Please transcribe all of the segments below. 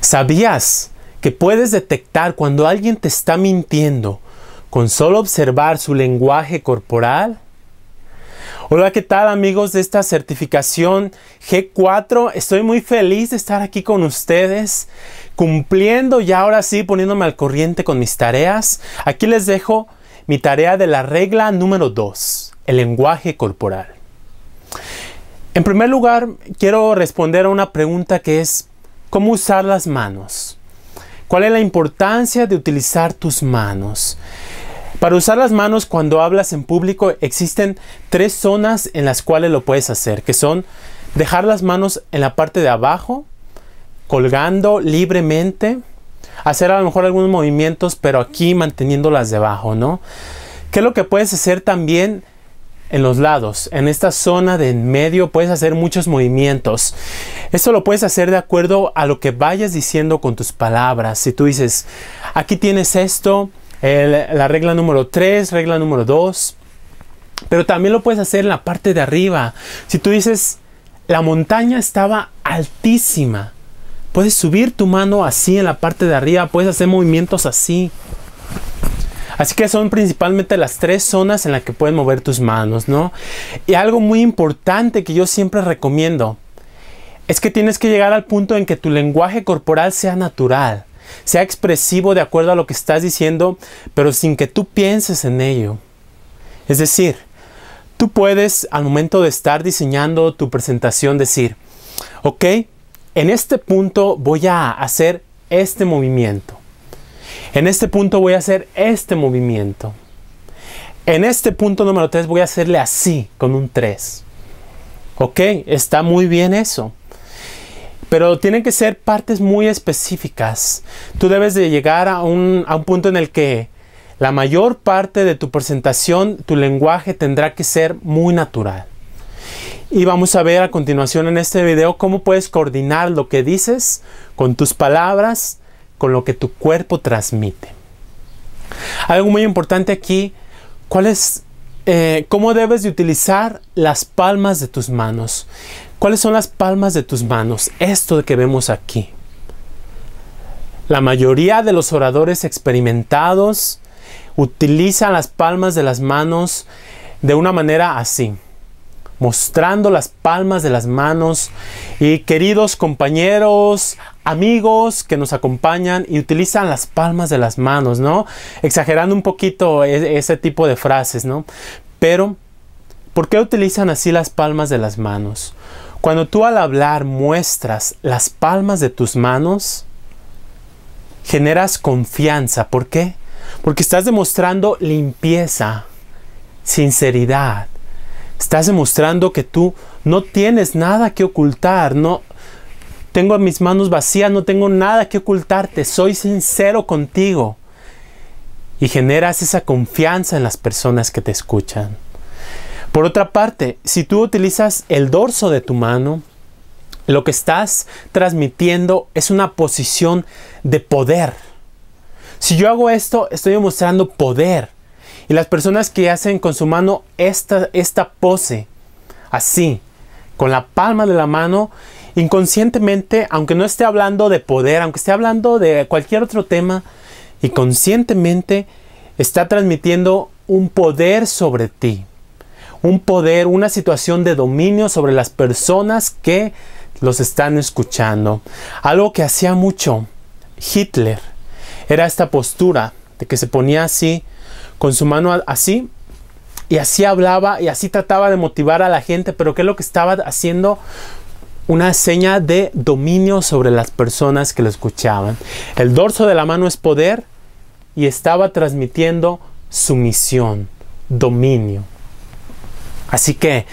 ¿Sabías que puedes detectar cuando alguien te está mintiendo con solo observar su lenguaje corporal? Hola, ¿qué tal amigos de esta certificación G4? Estoy muy feliz de estar aquí con ustedes, cumpliendo y ahora sí poniéndome al corriente con mis tareas. Aquí les dejo mi tarea de la regla número 2, el lenguaje corporal. En primer lugar, quiero responder a una pregunta que es, cómo usar las manos. ¿Cuál es la importancia de utilizar tus manos? Para usar las manos cuando hablas en público existen tres zonas en las cuales lo puedes hacer, que son dejar las manos en la parte de abajo, colgando libremente, hacer a lo mejor algunos movimientos, pero aquí manteniéndolas debajo, ¿no? ¿Qué es lo que puedes hacer también en los lados, en esta zona de en medio puedes hacer muchos movimientos. Esto lo puedes hacer de acuerdo a lo que vayas diciendo con tus palabras. Si tú dices, aquí tienes esto, la regla número 3, regla número 2, pero también lo puedes hacer en la parte de arriba. Si tú dices, la montaña estaba altísima, puedes subir tu mano así en la parte de arriba, puedes hacer movimientos así. Así que son principalmente las tres zonas en las que pueden mover tus manos, ¿no? Y algo muy importante que yo siempre recomiendo es que tienes que llegar al punto en que tu lenguaje corporal sea natural, sea expresivo de acuerdo a lo que estás diciendo, pero sin que tú pienses en ello. Es decir, tú puedes al momento de estar diseñando tu presentación decir, ok, en este punto voy a hacer este movimiento. En este punto voy a hacer este movimiento. En este punto número 3 voy a hacerle así, con un 3. ¿Ok? Está muy bien eso. Pero tienen que ser partes muy específicas. Tú debes de llegar a un, a un punto en el que la mayor parte de tu presentación, tu lenguaje tendrá que ser muy natural. Y vamos a ver a continuación en este video cómo puedes coordinar lo que dices con tus palabras con lo que tu cuerpo transmite. Algo muy importante aquí, eh, ¿cómo debes de utilizar las palmas de tus manos? ¿Cuáles son las palmas de tus manos? Esto que vemos aquí. La mayoría de los oradores experimentados utilizan las palmas de las manos de una manera así mostrando las palmas de las manos. Y queridos compañeros, amigos que nos acompañan y utilizan las palmas de las manos, ¿no? Exagerando un poquito e, ese tipo de frases, ¿no? Pero, ¿por qué utilizan así las palmas de las manos? Cuando tú al hablar muestras las palmas de tus manos, generas confianza. ¿Por qué? Porque estás demostrando limpieza, sinceridad, Estás demostrando que tú no tienes nada que ocultar, no tengo mis manos vacías, no tengo nada que ocultarte, soy sincero contigo. Y generas esa confianza en las personas que te escuchan. Por otra parte, si tú utilizas el dorso de tu mano, lo que estás transmitiendo es una posición de poder. Si yo hago esto, estoy demostrando poder. Y las personas que hacen con su mano esta, esta pose, así, con la palma de la mano, inconscientemente, aunque no esté hablando de poder, aunque esté hablando de cualquier otro tema, y conscientemente está transmitiendo un poder sobre ti, un poder, una situación de dominio sobre las personas que los están escuchando. Algo que hacía mucho Hitler era esta postura de que se ponía así con su mano así y así hablaba y así trataba de motivar a la gente, pero que es lo que estaba haciendo? Una seña de dominio sobre las personas que lo escuchaban. El dorso de la mano es poder y estaba transmitiendo sumisión, dominio. Así que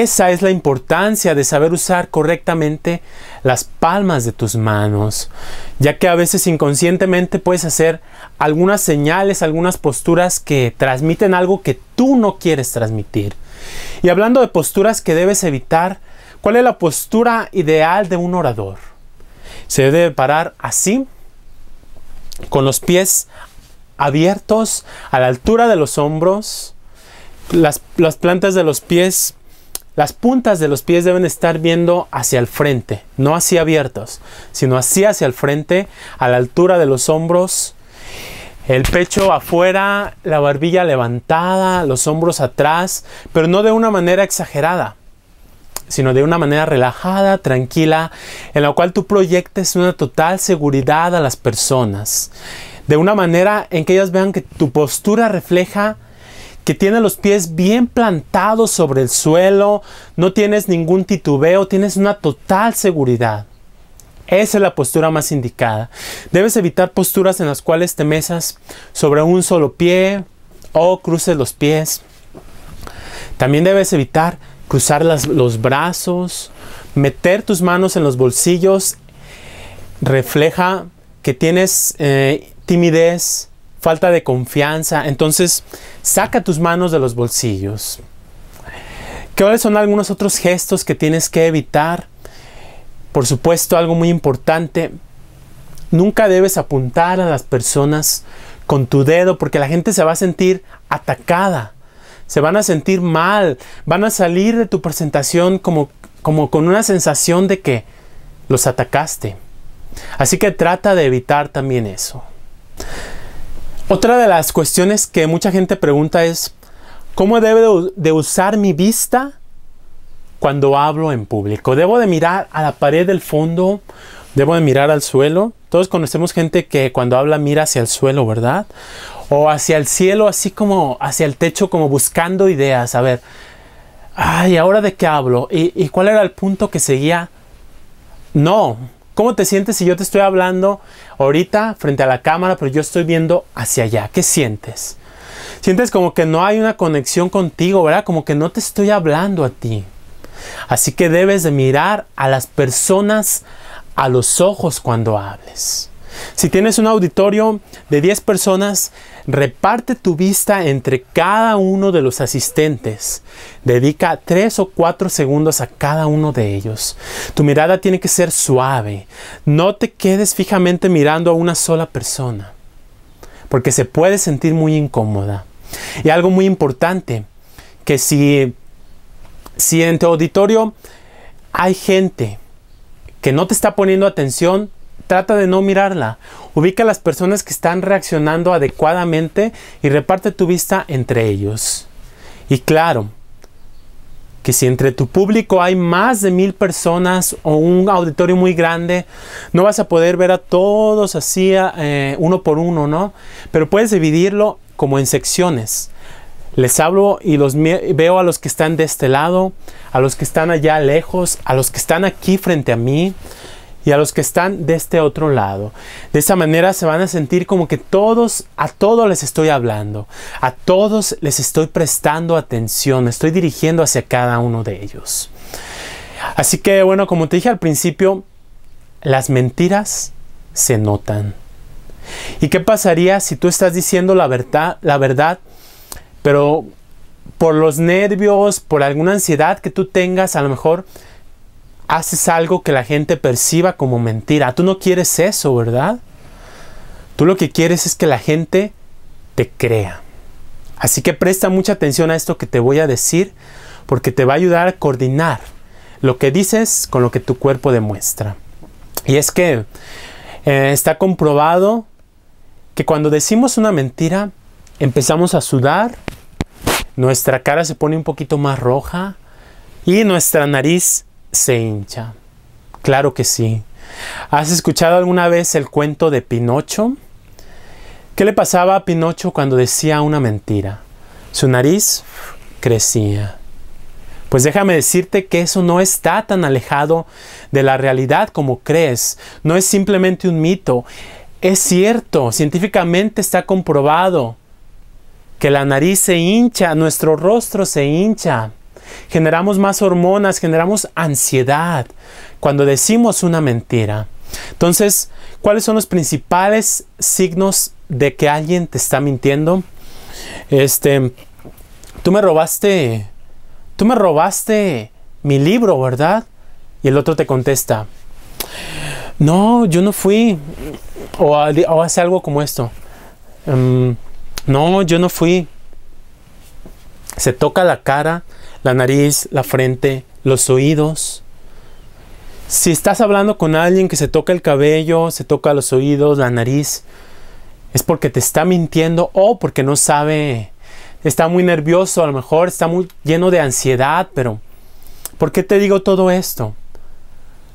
esa es la importancia de saber usar correctamente las palmas de tus manos, ya que a veces inconscientemente puedes hacer algunas señales, algunas posturas que transmiten algo que tú no quieres transmitir. Y hablando de posturas que debes evitar, ¿cuál es la postura ideal de un orador? Se debe parar así, con los pies abiertos a la altura de los hombros, las, plantas de los pies las puntas de los pies deben estar viendo hacia el frente, no así abiertos, sino así hacia el frente, a la altura de los hombros, el pecho afuera, la barbilla levantada, los hombros atrás, pero no de una manera exagerada, sino de una manera relajada, tranquila, en la cual tú proyectes una total seguridad a las personas, de una manera en que ellas vean que tu postura refleja que tiene los pies bien plantados sobre el suelo, no tienes ningún titubeo, tienes una total seguridad. Esa es la postura más indicada. Debes evitar posturas en las cuales te mesas sobre un solo pie o cruces los pies. También debes evitar cruzar los brazos, meter tus manos en los bolsillos. Refleja que tienes eh, timidez, falta de confianza. Entonces, saca tus manos de los bolsillos. ¿Cuáles son algunos otros gestos que tienes que evitar? Por supuesto, algo muy importante, nunca debes apuntar a las personas con tu dedo porque la gente se va a sentir atacada, se van a sentir mal, van a salir de tu presentación como, como con una sensación de que los atacaste. Así que trata de evitar también eso. Otra de las cuestiones que mucha gente pregunta es, ¿cómo debo de usar mi vista cuando hablo en público? ¿Debo de mirar a la pared del fondo? ¿Debo de mirar al suelo? Todos conocemos gente que cuando habla mira hacia el suelo, ¿verdad? O hacia el cielo, así como hacia el techo, como buscando ideas. A ver, ay, ¿ahora de qué hablo? ¿Y, y cuál era el punto que seguía? No, ¿Cómo te sientes si yo te estoy hablando ahorita frente a la cámara, pero yo estoy viendo hacia allá? ¿Qué sientes? Sientes como que no hay una conexión contigo, ¿verdad? Como que no te estoy hablando a ti. Así que debes de mirar a las personas a los ojos cuando hables. Si tienes un auditorio de 10 personas, reparte tu vista entre cada uno de los asistentes. Dedica 3 o 4 segundos a cada uno de ellos. Tu mirada tiene que ser suave. No te quedes fijamente mirando a una sola persona, porque se puede sentir muy incómoda. Y algo muy importante, que si, en tu auditorio hay gente que no te está poniendo atención, trata de no mirarla. Ubica a las personas que están reaccionando adecuadamente y reparte tu vista entre ellos. Y claro, que si entre tu público hay más de mil personas o un auditorio muy grande, no vas a poder ver a todos así eh, uno por uno, ¿no? Pero puedes dividirlo como en secciones. Les hablo y los veo a los que están de este lado, a los que están allá lejos, a los que están aquí frente a mí y a los que están de este otro lado. De esa manera se van a sentir como que todos, a todos les estoy hablando, a todos les estoy prestando atención, estoy dirigiendo hacia cada uno de ellos. Así que bueno, como te dije al principio, las mentiras se notan. ¿Y qué pasaría si tú estás diciendo la verdad, la verdad, pero por los nervios, por alguna ansiedad que tú tengas, a lo mejor haces algo que la gente perciba como mentira. Tú no quieres eso, ¿verdad? Tú lo que quieres es que la gente te crea. Así que presta mucha atención a esto que te voy a decir porque te va a ayudar a coordinar lo que dices con lo que tu cuerpo demuestra. Y es que eh, está comprobado que cuando decimos una mentira empezamos a sudar, nuestra cara se pone un poquito más roja y nuestra nariz se hincha. Claro que sí. ¿Has escuchado alguna vez el cuento de Pinocho? ¿Qué le pasaba a Pinocho cuando decía una mentira? Su nariz crecía. Pues déjame decirte que eso no está tan alejado de la realidad como crees. No es simplemente un mito. Es cierto, científicamente está comprobado que la nariz se hincha, nuestro rostro se hincha generamos más hormonas, generamos ansiedad cuando decimos una mentira. Entonces, ¿cuáles son los principales signos de que alguien te está mintiendo? Este, tú me robaste, tú me robaste mi libro, ¿verdad? Y el otro te contesta, no, yo no fui. O, hace algo como esto. Em, no, yo no fui. Se toca la cara la nariz, la frente, los oídos. Si estás hablando con alguien que se toca el cabello, se toca los oídos, la nariz, es porque te está mintiendo o porque no sabe, está muy nervioso, a lo mejor está muy lleno de ansiedad, pero ¿por qué te digo todo esto?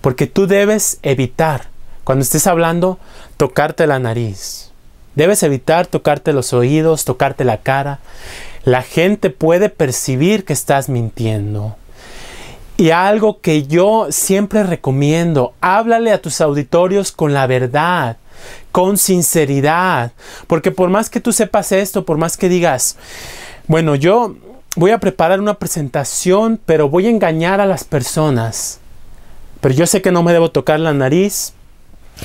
Porque tú debes evitar, cuando estés hablando, tocarte la nariz. Debes evitar tocarte los oídos, tocarte la cara. La gente puede percibir que estás mintiendo. Y algo que yo siempre recomiendo, háblale a tus auditorios con la verdad, con sinceridad, porque por más que tú sepas esto, por más que digas, bueno, yo voy a preparar una presentación, pero voy a engañar a las personas. Pero yo sé que no me debo tocar la nariz,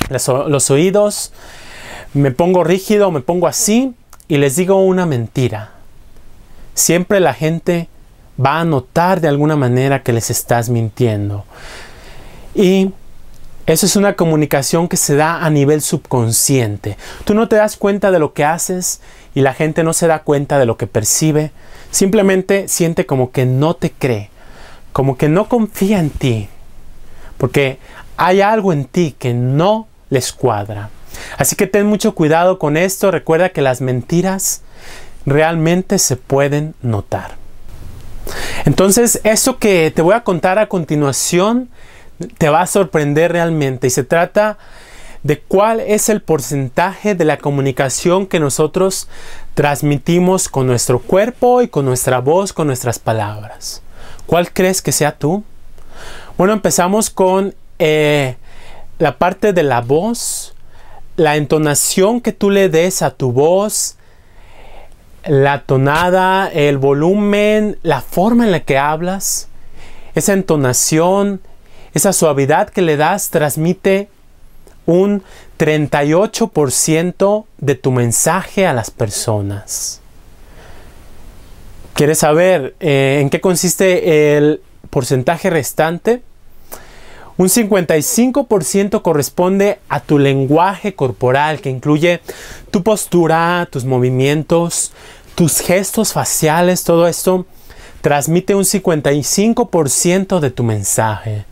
los, oídos, me pongo rígido, me pongo así y les digo una mentira siempre la gente va a notar de alguna manera que les estás mintiendo. Y eso es una comunicación que se da a nivel subconsciente. Tú no te das cuenta de lo que haces y la gente no se da cuenta de lo que percibe. Simplemente siente como que no te cree, como que no confía en ti, porque hay algo en ti que no les cuadra. Así que ten mucho cuidado con esto. Recuerda que las mentiras realmente se pueden notar. Entonces, eso que te voy a contar a continuación te va a sorprender realmente y se trata de cuál es el porcentaje de la comunicación que nosotros transmitimos con nuestro cuerpo y con nuestra voz, con nuestras palabras. ¿Cuál crees que sea tú? Bueno, empezamos con eh, la parte de la voz, la entonación que tú le des a tu voz, la tonada, el volumen, la forma en la que hablas, esa entonación, esa suavidad que le das transmite un 38% de tu mensaje a las personas. ¿Quieres saber eh, en qué consiste el porcentaje restante? Un 55% corresponde a tu lenguaje corporal, que incluye tu postura, tus movimientos, tus gestos faciales, todo esto transmite un 55% de tu mensaje.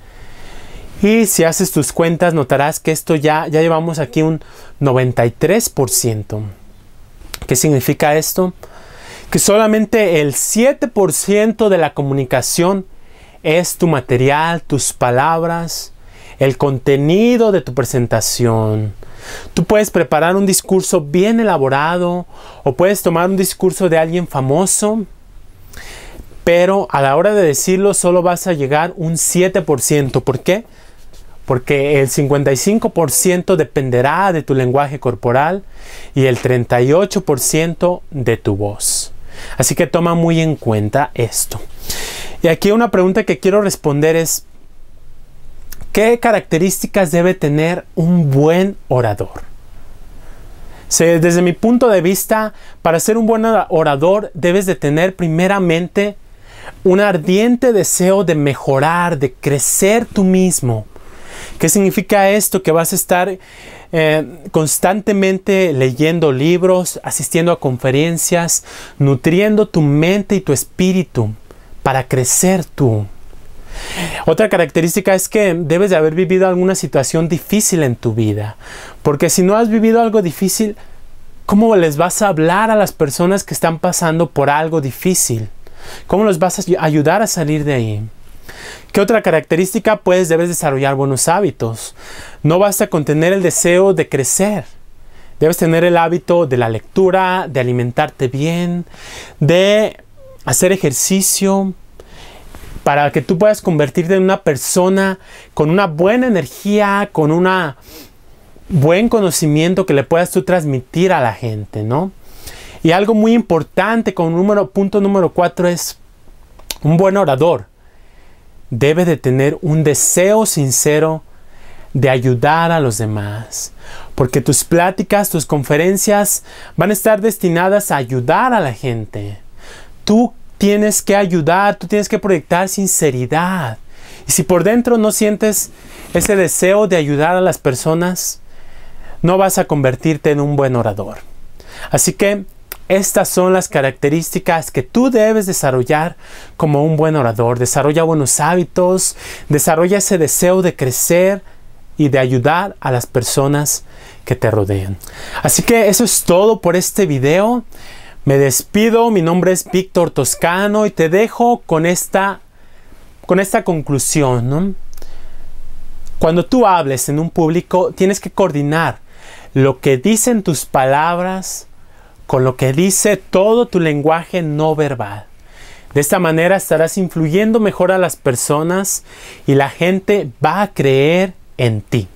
Y si haces tus cuentas notarás que esto ya, ya llevamos aquí un 93%. ¿Qué significa esto? Que solamente el 7% de la comunicación es tu material, tus palabras, el contenido de tu presentación. Tú puedes preparar un discurso bien elaborado o puedes tomar un discurso de alguien famoso, pero a la hora de decirlo solo vas a llegar un 7%. ¿Por qué? Porque el 55% dependerá de tu lenguaje corporal y el 38% de tu voz. Así que toma muy en cuenta esto. Y aquí una pregunta que quiero responder es, ¿qué características debe tener un buen orador? Desde mi punto de vista, para ser un buen orador debes de tener primeramente un ardiente deseo de mejorar, de crecer tú mismo. ¿Qué significa esto? Que vas a estar eh, constantemente leyendo libros, asistiendo a conferencias, nutriendo tu mente y tu espíritu para crecer tú. Otra característica es que debes de haber vivido alguna situación difícil en tu vida, porque si no has vivido algo difícil, ¿cómo les vas a hablar a las personas que están pasando por algo difícil? ¿Cómo los vas a ayudar a salir de ahí? ¿Qué otra característica? Pues debes desarrollar buenos hábitos. No basta con tener el deseo de crecer. Debes tener el hábito de la lectura, de alimentarte bien, de hacer ejercicio, para que tú puedas convertirte en una persona con una buena energía, con un buen conocimiento que le puedas tú transmitir a la gente, ¿no? Y algo muy importante con número, punto número cuatro es un buen orador. Debe de tener un deseo sincero de ayudar a los demás, porque tus pláticas, tus conferencias van a estar destinadas a ayudar a la gente. Tú tienes que ayudar, tú tienes que proyectar sinceridad. Y si por dentro no sientes ese deseo de ayudar a las personas, no vas a convertirte en un buen orador. Así que estas son las características que tú debes desarrollar como un buen orador. Desarrolla buenos hábitos, desarrolla ese deseo de crecer y de ayudar a las personas que te rodean. Así que eso es todo por este video. Me despido, mi nombre es Víctor Toscano y te dejo con esta, con esta conclusión. Cuando tú hables en un público, tienes que coordinar lo que dicen tus palabras con lo que dice todo tu lenguaje no verbal. De esta manera estarás influyendo mejor a las personas y la gente va a creer en ti.